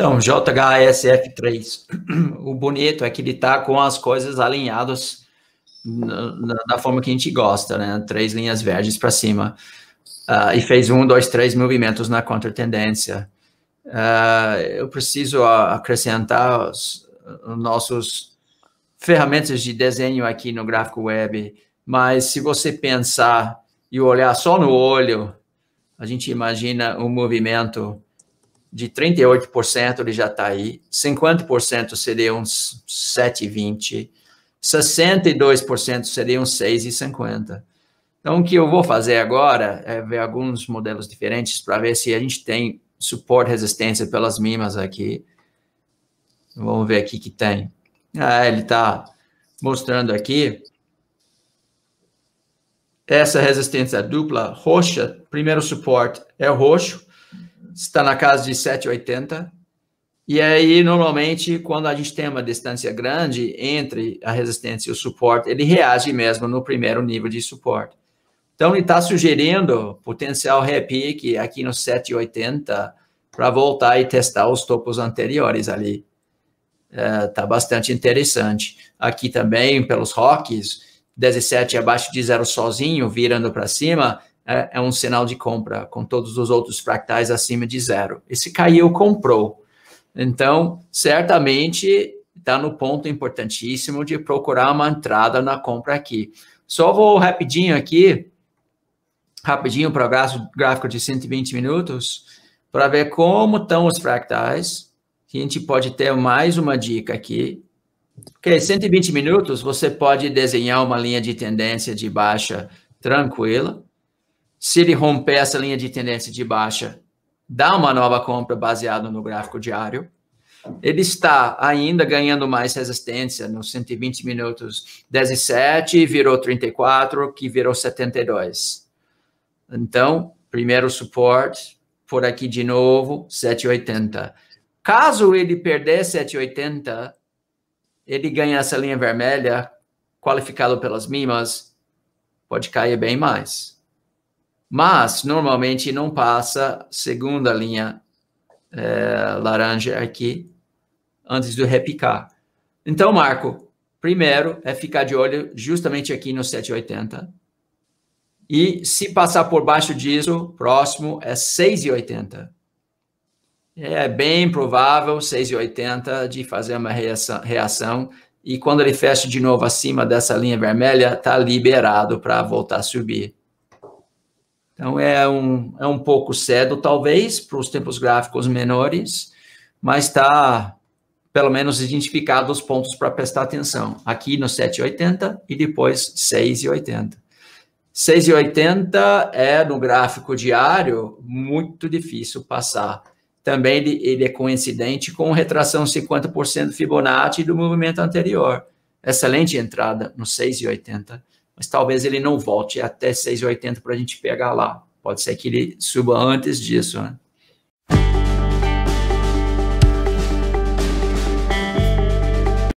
Então, JHSF3, o bonito é que ele está com as coisas alinhadas da forma que a gente gosta, né? Três linhas verdes para cima. Uh, e fez um, dois, três movimentos na contra-tendência. Uh, eu preciso acrescentar os, os, nossos ferramentas de desenho aqui no gráfico web, mas se você pensar e olhar só no olho, a gente imagina um movimento de 38% ele já está aí, 50% seria uns 7,20%, 62% seria uns 6,50%. Então, o que eu vou fazer agora é ver alguns modelos diferentes para ver se a gente tem suporte resistência pelas mimas aqui. Vamos ver aqui que tem. Ah, ele está mostrando aqui. Essa resistência dupla roxa, primeiro suporte é roxo, está na casa de 7,80. E aí, normalmente, quando a gente tem uma distância grande entre a resistência e o suporte, ele reage mesmo no primeiro nível de suporte. Então, ele está sugerindo potencial repique aqui no 7,80 para voltar e testar os topos anteriores ali. Está é, tá bastante interessante. Aqui também, pelos rocks, 17 abaixo de zero sozinho, virando para cima, é, é um sinal de compra, com todos os outros fractais acima de zero. Esse caiu, comprou. Então, certamente está no ponto importantíssimo de procurar uma entrada na compra aqui. Só vou rapidinho aqui, rapidinho para o gráfico de 120 minutos, para ver como estão os fractais. A gente pode ter mais uma dica aqui. Ok, 120 minutos, você pode desenhar uma linha de tendência de baixa tranquila se ele romper essa linha de tendência de baixa, dá uma nova compra baseado no gráfico diário. Ele está ainda ganhando mais resistência nos 120 minutos 17, virou 34, que virou 72. Então, primeiro suporte, por aqui de novo, 780. Caso ele perder 780, ele ganha essa linha vermelha, qualificado pelas mimas, pode cair bem mais mas normalmente não passa segunda linha é, laranja aqui antes do repicar. Então, Marco, primeiro é ficar de olho justamente aqui no 780. E se passar por baixo disso, próximo é 6,80. É bem provável 6,80 de fazer uma reação, reação. E quando ele fecha de novo acima dessa linha vermelha, está liberado para voltar a subir. Então é um, é um pouco cedo, talvez, para os tempos gráficos menores, mas está pelo menos identificado os pontos para prestar atenção. Aqui no 780 e depois 680. 6,80 é no gráfico diário muito difícil passar. Também ele, ele é coincidente com retração 50% Fibonacci do movimento anterior. Excelente entrada no 6,80 mas talvez ele não volte até 6,80 para a gente pegar lá. Pode ser que ele suba antes disso, né?